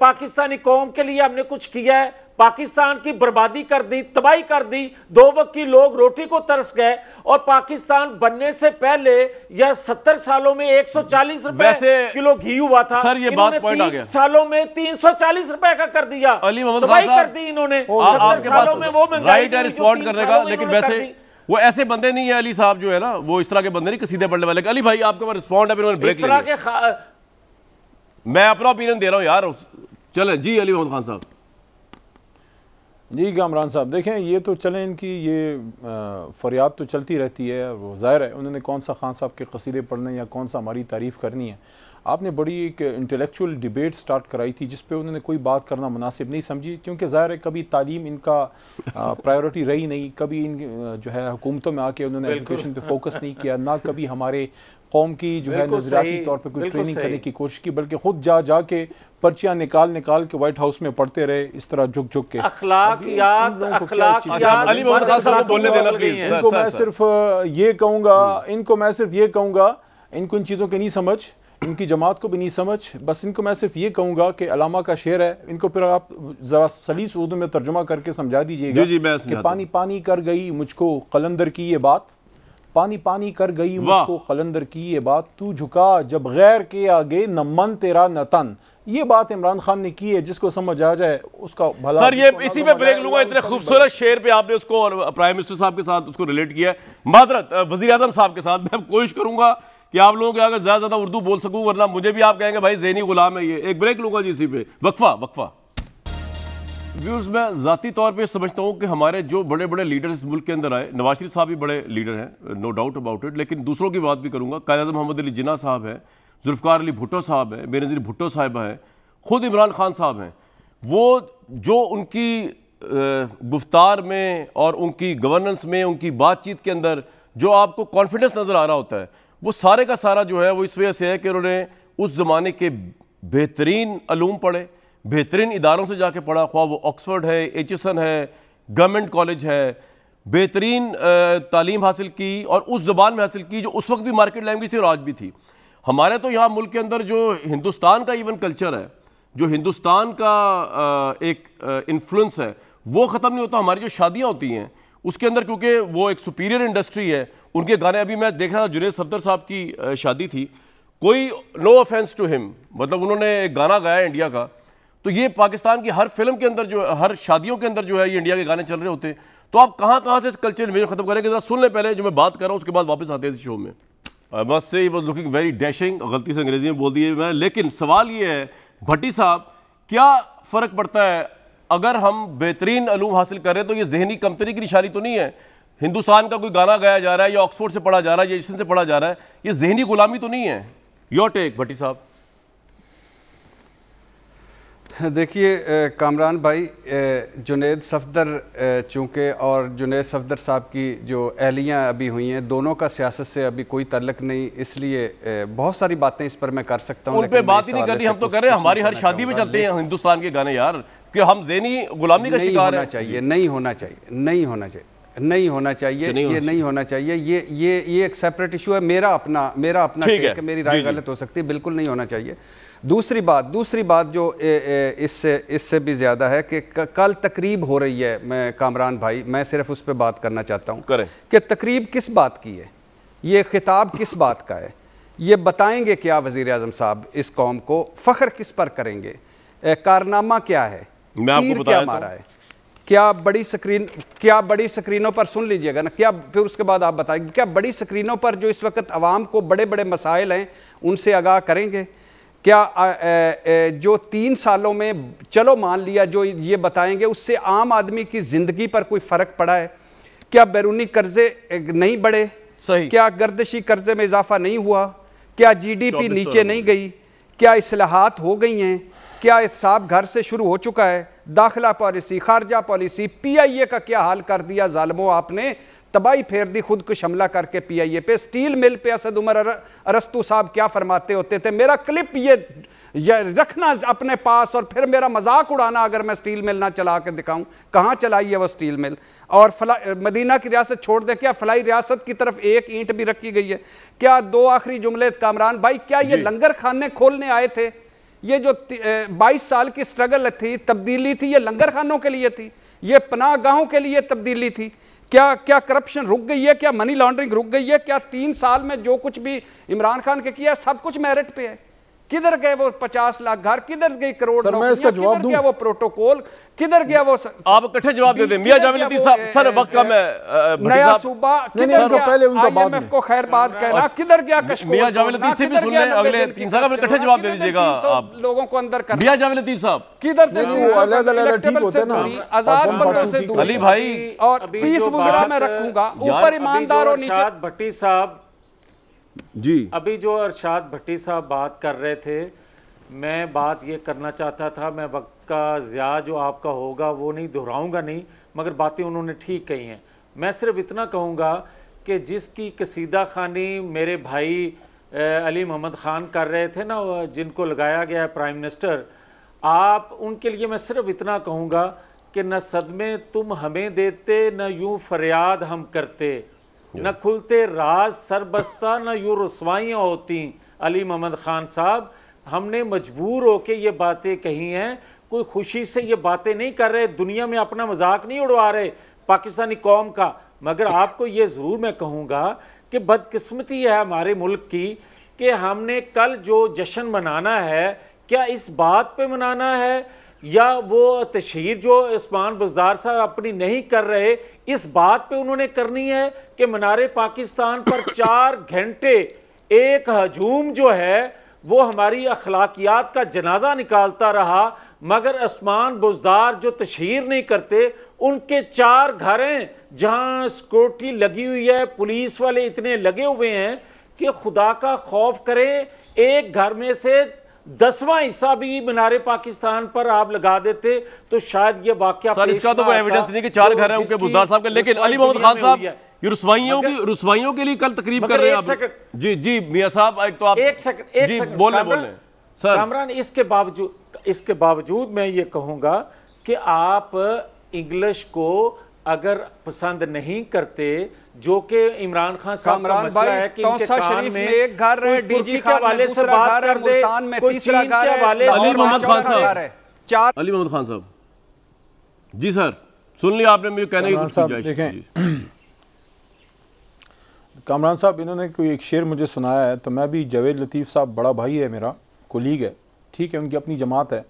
पाकिस्तानी कौम के लिए हमने कुछ किया है पाकिस्तान की बर्बादी कर दी तबाही कर दी दो वक्त की लोग रोटी को तरस गए और पाकिस्तान बनने से पहले यह सत्तर सालों में एक सौ चालीस रुपए किलो घी हुआ था सर ये बात पॉइंट आ गया सालों में तीन सौ चालीस रुपए का कर दिया अली तबाही कर दी इन्होंने सत्तर सालों में वो राइट रिस्पॉन्ड करने का लेकिन वैसे वो ऐसे बंदे नहीं है अली साहब जो है ना वो इस तरह के बंदे नहीं सीधे पड़ने वाले अली भाई आपके पास रिस्पॉन्ड है मैं अपना ओपिनियन दे रहा हूँ यार चले जी अली मोहम्मद खान साहब जी कामरान साहब देखें ये तो चलें इनकी ये फरियाद तो चलती रहती है वो ज़ाहिर है उन्होंने कौन सा खान साहब के कसीदे पढ़ने या कौन सा हमारी तारीफ़ करनी है आपने बड़ी एक इंटेलेक्चुअल डिबेट स्टार्ट कराई थी जिस पे उन्होंने कोई बात करना मुनासिब नहीं समझी क्योंकि ज़ाहिर है कभी तालीम इनका प्रायोरिटी रही नहीं कभी इन जो है हुकूमतों में आके उन्होंने एजुकेशन पे फोकस नहीं किया ना कभी हमारे कौम की जो है नजरियाती तौर पर कोई ट्रेनिंग करने की कोशिश की बल्कि खुद जा जा के पर्चियाँ निकाल निकाल के वाइट हाउस में पढ़ते रहे इस तरह झुक झुक के इनको मैं सिर्फ ये कहूँगा इनको मैं सिर्फ ये कहूँगा इनको इन चीज़ों की नहीं समझ इनकी जमात को भी नहीं समझ बस इनको मैं सिर्फ ये कहूँगा कि अलामा का शेर है इनको फिर आप ज़रा सलीस उर्दू में तर्जुमा करके समझा दीजिएगा कि पानी पानी कर गई मुझको कलंदर की ये बात पानी पानी कर गई मुझको कलंदर की ये बात तू झुका जब गैर के आगे न मन तेरा न तन ये बात इमरान खान ने की है जिसको समझ आ जाए उसका भला सर ये इसी पे ब्रेक लूंगा इतने खूबसूरत शेर पे आपने उसको और प्राइम मिनिस्टर साहब के साथ उसको रिलेट किया है माजरत वजी अजम साहब के साथ मैं कोशिश करूंगा कि आप लोगों के अगर ज़्यादा ज़्यादा उर्दू बोल सकूँ वरना मुझे भी आप कहेंगे भाई जहनी गुलाम है ये एक ब्रेक लूंगा जी इसी पे वकफा वकफा व्यूज मैं ज़ाती तौर पे समझता हूँ कि हमारे जो बड़े बड़े लीडर इस मुल्क के अंदर आए नवाज शरीफ साहब भी बड़े लीडर हैं नो डाउट अबाउट इट लेकिन दूसरों की बात भी करूँगा कायद मोहम्मद अली जिना साहब है जुल्फ़ार अली भुट्टो साहब हैं बेनज़ीर भुट्टो साहिबा हैं खुद इमरान खान साहब हैं वो जो उनकी गुफ्तार में और उनकी गवर्नेंस में उनकी बातचीत के अंदर जो आपको कॉन्फिडेंस नज़र आ रहा होता है वो सारे का सारा जो है वो इस वजह से है कि उन्होंने उस ज़माने के बेहतरीन आलूम पढ़े बेहतरीन इदारों से जाके पढ़ा ख्वा वो ऑक्सफर्ड है एचसन है गवर्नमेंट कॉलेज है बेहतरीन तालीम हासिल की और उस ज़बान में हासिल की जो उस वक्त भी मार्केट लैंग्वेज थी और आज भी थी हमारे तो यहाँ मुल्क के अंदर जो हिंदुस्तान का इवन कल्चर है जो हिंदुस्तान का एक इन्फ्लुएंस है वो ख़त्म नहीं होता हमारी जो शादियाँ होती हैं उसके अंदर क्योंकि वो एक सुपीरियर इंडस्ट्री है उनके गाने अभी मैं देख रहा था जुनेद सफदर साहब की शादी थी कोई नो ऑफेंस टू हिम मतलब उन्होंने गाना गाया इंडिया का तो ये पाकिस्तान की हर फिल्म के अंदर जो हर शादियों के अंदर जो है ये इंडिया के गाने चल रहे होते हैं तो आप कहाँ कहाँ से इस कल्चर इन्वेजन खत्म करेंगे जरा सुन लें पहले जो मैं बात कर रहा हूँ उसके बाद वापस आते हैं इस शो में I must say was looking very dashing गलती से अंग्रेजी में बोल दिए मैंने लेकिन सवाल ये है भट्टी साहब क्या फ़र्क पड़ता है अगर हम बेहतरीन अलूम हासिल करें तो ये जहनी कमतरी की निशानी तो नहीं है हिंदुस्तान का कोई गाना गाया जा रहा है या ऑक्सफोर्ड से पढ़ा जा रहा है या इसन से पढ़ा जा रहा है ये जहनी गुलामी तो नहीं है योर टेक भट्टी साहब देखिए कामरान भाई जुनेद सफदर चूँकि और जुनेद सफदर साहब की जो अहलियाँ अभी हुई हैं दोनों का सियासत से अभी कोई तलक नहीं इसलिए बहुत सारी बातें इस पर मैं कर सकता हूँ उन पर बात ही नहीं करनी हम तो कर रहे हैं हमारी हर शादी में चलते हैं हिंदुस्तान के गाने यार कि हम जेनी गुलामी का शिकार होना चाहिए नहीं होना चाहिए नहीं होना चाहिए नहीं होना चाहिए तो नहीं ये नहीं होना चाहिए ये ये ये एक सेपरेट इशू है मेरा अपना मेरा अपना है। है मेरी राय गलत हो सकती है बिल्कुल नहीं होना चाहिए दूसरी बात दूसरी बात जो इससे इससे भी ज़्यादा है कि कल तकरीब हो रही है मैं कामरान भाई मैं सिर्फ उस पर बात करना चाहता हूँ कि तकरीब किस बात की है ये खिताब किस बात का है ये बताएंगे क्या वज़ी अजम साहब इस कौम को फ़ख्र किस पर करेंगे कारनामा क्या है मैं आपको बता रहा है क्या बड़ी स्क्रीन क्या बड़ी स्क्रीनों पर सुन लीजिएगा ना क्या फिर उसके बाद आप बताएंगे क्या बड़ी स्क्रीनों पर जो इस वक्त आवाम को बड़े बड़े मसाइल हैं उनसे आगाह करेंगे क्या आ, आ, आ, जो तीन सालों में चलो मान लिया जो ये बताएंगे उससे आम आदमी की ज़िंदगी पर कोई फ़र्क पड़ा है क्या बैरूनी कर्जे नहीं बढ़े सही क्या गर्दशी कर्जे में इजाफा नहीं हुआ क्या जीडीपी नीचे नहीं गई क्या असलाहत हो गई हैं क्या एहसाब घर से शुरू हो चुका है दाखिला पॉलिसी खारजा पॉलिसी पीआईए का क्या हाल कर दिया जालमो आपने तबाही फेर दी खुद को हमला करके पीआईए पे स्टील मिल पे असद उमर अर, साहब क्या फरमाते होते थे मेरा क्लिप ये, ये रखना अपने पास और फिर मेरा मजाक उड़ाना अगर मैं स्टील मिल ना चला के दिखाऊं कहाँ चलाई है वो स्टील मिल और फला मदीना की रियासत छोड़ दे क्या फलाई रियासत की तरफ एक ईंट भी रखी गई है क्या दो आखिरी जुमले कामरान भाई क्या ये लंगर खाने खोलने आए थे ये जो बाईस साल की स्ट्रगल थी तब्दीली थी ये लंगर खानों के लिए थी ये पनाह गाहों के लिए तब्दीली थी क्या क्या करप्शन रुक गई है क्या मनी लॉन्ड्रिंग रुक गई है क्या तीन साल में जो कुछ भी इमरान खान के किया सब कुछ मेरिट पे है किधर गए वो पचास लाख घर किधर गई करोड़ मैं इसका जवाब दूं वो प्रोटोकॉल किधर गया वो आप इकट्ठे जवाब दे दें मियां जामिल साहब सर वक्त का मैं नया सूबा किधर तो गया पहले उनका बाद में को खैर बात कहना किधर गया कश्मीर मियां जामिल लतीफ से भी सुन लें अगले तीन साहब इकट्ठे जवाब दे दीजिएगा आप लोगों को अंदर कर मियां जामिल लतीफ साहब किधर थे अलग अलग ठीक होते ना आजाद बंदों से दूर अली भाई और 30 मिनट मैं रखूंगा ऊपर ईमानदार और अच्छा नीचे भट्टी साहब जी अभी जो अरशाद भट्टी साहब बात कर रहे थे मैं बात ये करना चाहता था मैं वक्त का ज़्या जो आपका होगा वो नहीं दोहराऊंगा नहीं मगर बातें उन्होंने ठीक कही हैं मैं सिर्फ इतना कहूँगा कि जिसकी कसीदा खानी मेरे भाई अली मोहम्मद ख़ान कर रहे थे ना जिनको लगाया गया है प्राइम मिनिस्टर आप उनके लिए मैं सिर्फ इतना कहूँगा कि न सदमे तुम हमें देते न यूँ फरियाद हम करते न खुलते राज सरबस्ता न यूँ रसवाइयाँ होती अली मोहम्मद ख़ान साहब हमने मजबूर के ये बातें कही हैं कोई खुशी से ये बातें नहीं कर रहे दुनिया में अपना मजाक नहीं उड़वा रहे पाकिस्तानी कौम का मगर आपको ये ज़रूर मैं कहूँगा कि बदकस्मती है हमारे मुल्क की कि हमने कल जो जश्न मनाना है क्या इस बात पे मनाना है या वो तशहर जो इसमान बजदार साहब अपनी नहीं कर रहे इस बात पे उन्होंने करनी है कि मनारे पाकिस्तान पर चार घंटे एक हजूम जो है वो हमारी अखलाकियात का जनाजा निकालता रहा मगर आसमान बुजदार जो तशहर नहीं करते उनके चार घर हैं जहाँ सिक्योरिटी लगी हुई है पुलिस वाले इतने लगे हुए हैं कि खुदा का खौफ करें एक घर में से दसवां हिस्सा भी मीनारे पाकिस्तान पर आप लगा देते तो शायद ये वाक्य इसका तो कोई एविडेंस नहीं कि चार घर है उनके साहब के लेकिन अली मोहम्मद खान साहब ये रुसवाइयों की रुसवाइयों के लिए कल तकरीब कर रहे हैं आप जी जी मियाँ साहब एक तो आप एक सेकंड एक सेकंड बोल रहे बोल सर कामरान इसके बावजूद इसके बावजूद मैं ये कहूँगा कि आप इंग्लिश को अगर पसंद नहीं करते जो कि इमरान खान साहब का मसला है कि के से बात कर दे अली मोहम्मद खान साहब चार अली मोहम्मद खान साहब जी सर सुन लिया आपने मुझे कहने की कामरान साहब इन्होंने कोई एक शेर मुझे सुनाया है तो मैं भी जावेद लतीफ़ साहब बड़ा भाई है मेरा कोलीग है ठीक है उनकी अपनी जमात है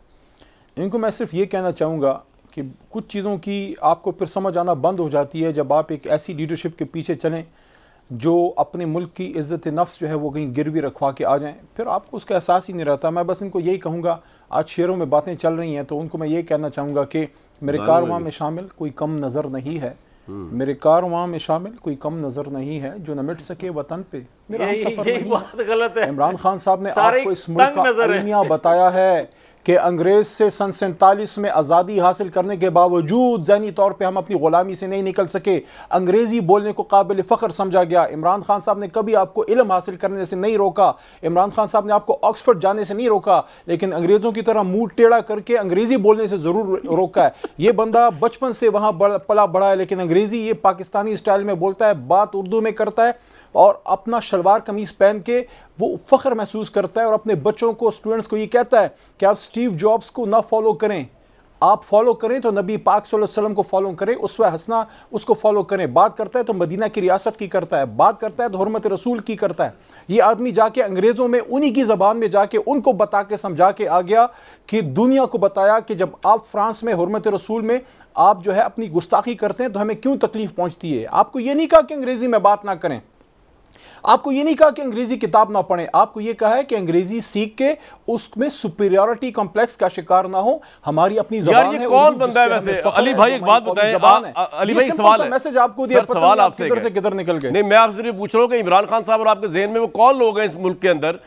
इनको मैं सिर्फ ये कहना चाहूँगा कि कुछ चीज़ों की आपको फिर समझ आना बंद हो जाती है जब आप एक ऐसी लीडरशिप के पीछे चलें जो अपने मुल्क की इज़्ज़त नफ्स जो है वो कहीं गिरवी रखवा के आ जाएं फिर आपको उसका एहसास ही नहीं रहता मैं बस इनको यही कहूँगा आज शेयरों में बातें चल रही हैं तो उनको मैं ये कहना चाहूँगा कि मेरे कारवा में शामिल कोई कम नज़र नहीं है हम्म। मेरे कारवा में शामिल कोई कम नज़र नहीं है जो न मिट सके वतन पे मेरा यही, यही बात गलत है इमरान खान साहब ने आपको इस मुल्क का बताया है कि अंग्रेज़ से सन सैंतालीस में आज़ादी हासिल करने के बावजूद जहनी तौर पर हम अपनी ग़ुलामी से नहीं निकल सके अंग्रेज़ी बोलने को काबिल फ़ख्र समझा गया इमरान खान साहब ने कभी आपको इलम हासिल करने से नहीं रोका इमरान खान साहब ने आपको ऑक्सफर्ड जाने से नहीं रोका लेकिन अंग्रेज़ों की तरह मुंह टेढ़ा करके अंग्रेज़ी बोलने से ज़रूर रोका है ये बंदा बचपन से वहाँ पला बढ़ा है लेकिन अंग्रेज़ी ये पाकिस्तानी स्टाइल में बोलता है बात उर्दू में करता है और अपना शलवार कमीज पहन के वो फ़ख्र महसूस करता है और अपने बच्चों को स्टूडेंट्स को ये कहता है कि आप स्टीव जॉब्स को ना फॉलो करें आप फॉलो करें तो नबी पाक वसल्लम को फॉलो करें उसवा हंसना उसको फॉलो करें बात करता है तो मदीना की रियासत की करता है बात करता है तो हरमत रसूल की करता है ये आदमी जाके अंग्रेज़ों में उन्हीं की ज़बान में जाके उनको बता के समझा के आ गया कि दुनिया को बताया कि जब आप फ्रांस में हरमत रसूल में आप जो है अपनी गुस्ताखी करते हैं तो हमें क्यों तकलीफ़ पहुँचती है आपको ये नहीं कहा कि अंग्रेज़ी में बात ना करें आपको ये नहीं कहा कि अंग्रेजी किताब ना पढ़ें आपको ये कहा है कि अंग्रेजी सीख के उसमें सुपीरियोरिटी कॉम्प्लेक्स का शिकार ना हो हमारी अपनी जबान कौन बंदा है वैसे अली भाई एक बात बताएं अली भाई सवाल है मैसेज आपको दिया सवाल आपसे किधर से किधर निकल गए नहीं मैं आपसे पूछ रहा हूं कि इमरान खान साहब और आपके जहन में वो कौन लोग हैं इस मुल्क के अंदर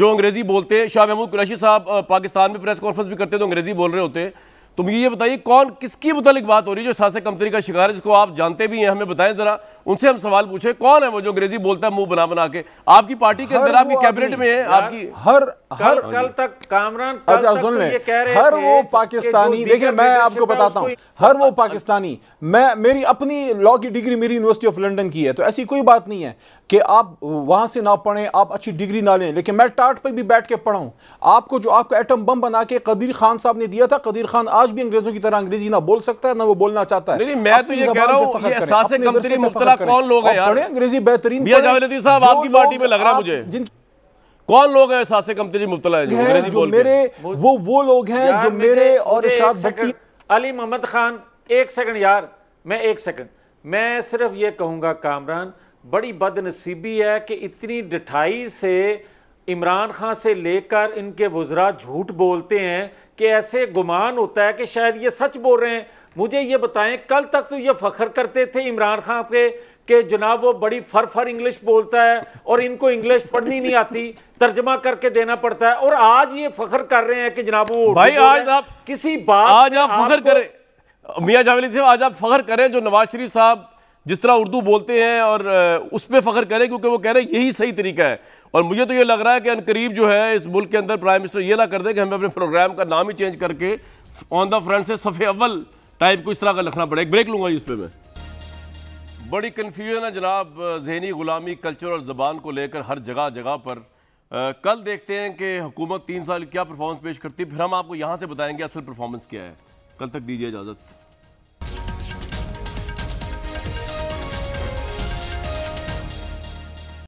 जो अंग्रेजी बोलते हैं शाह महमूद कुरैशी साहब पाकिस्तान में प्रेस कॉन्फ्रेंस भी करते तो अंग्रेजी बोल रहे होते हैं तो मुझे ये बताइए कौन किसकी मुतलिक बात हो रही है जो सासे कंपनी का शिकार है जिसको आप जानते भी हैं हमें बताएं जरा उनसे हम सवाल पूछे कौन है वो जो अंग्रेजी बोलता है मुंह बना बना के आपकी पार्टी के अंदर आपकी कैबिनेट में है आपकी हर हर कल तक कामरान अच्छा सुन तो ले हर वो पाकिस्तानी देखिए मैं आपको बताता हूँ हर वो पाकिस्तानी मैं मेरी अपनी लॉ की डिग्री मेरी यूनिवर्सिटी ऑफ लंडन की है तो ऐसी कोई बात नहीं है कि आप वहां से ना पढ़ें आप अच्छी डिग्री ना लें लेकिन मैं टाट पर भी बैठ के पढ़ाऊँ आपको जो आपका एटम बम बना के कदीर खान साहब ने दिया था कदीर खान आज आज भी अंग्रेजों की तरह अंग्रेजी ना बोल सकता है ना वो बोलना चाहता है नहीं मैं तो ये कह रहा कौन लोग हैं यार अंग्रेजी बेहतरीन साहब आपकी पार्टी में लग रहा मुझे कौन लोग हैं कमतरी मुबतला है जो अंग्रेजी बोल मेरे वो वो लोग हैं जो मेरे और अली मोहम्मद खान एक सेकंड यार मैं एक सेकंड मैं सिर्फ ये कहूंगा कामरान बड़ी बदनसीबी है कि इतनी डिठाई से इमरान खान से लेकर इनके वज्रा झूठ बोलते हैं कि ऐसे गुमान होता है कि शायद ये सच बोल रहे हैं मुझे ये बताएं कल तक तो ये फ़ख्र करते थे इमरान खान पे कि जनाब वो बड़ी फर फर इंग्लिश बोलता है और इनको इंग्लिश पढ़नी नहीं आती तर्जमा करके देना पड़ता है और आज ये फख्र कर रहे हैं कि जनाब वो भाई आज आप किसी बात आज आप फख्र करें मियाँ जावेद साहब आज आप फख्र करें जो नवाज शरीफ साहब जिस तरह उर्दू बोलते हैं और उस पर फ़ख्र करें क्योंकि वो कह रहे हैं यही सही तरीका है और मुझे तो ये लग रहा है कि अनकरीब जो है इस मुल्क के अंदर प्राइम मिनिस्टर ये ना कर दे कि हमें अपने प्रोग्राम का नाम ही चेंज करके ऑन द फ्रंट से सफ़े अव्वल टाइप को इस तरह का लिखना पड़ेगा ब्रेक लूँगा इस पर मैं बड़ी कन्फ्यूजन है जनाब जहनी ग़ुलामी कल्चर और ज़बान को लेकर हर जगह जगह पर आ, कल देखते हैं कि हुकूमत तीन साल क्या परफॉर्मेंस पेश करती है फिर हम आपको यहाँ से बताएंगे असल परफॉर्मेंस क्या है कल तक दीजिए इजाज़त